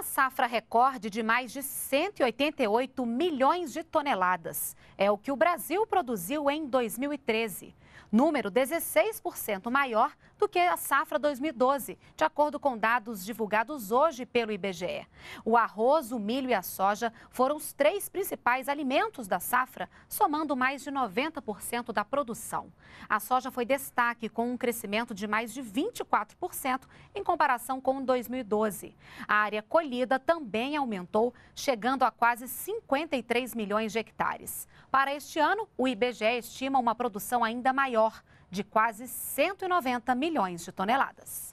uma safra recorde de mais de 188 milhões de toneladas. É o que o Brasil produziu em 2013. Número 16% maior do que a safra 2012, de acordo com dados divulgados hoje pelo IBGE. O arroz, o milho e a soja foram os três principais alimentos da safra, somando mais de 90% da produção. A soja foi destaque, com um crescimento de mais de 24% em comparação com 2012. A área colhida colhida também aumentou, chegando a quase 53 milhões de hectares. Para este ano, o IBGE estima uma produção ainda maior, de quase 190 milhões de toneladas.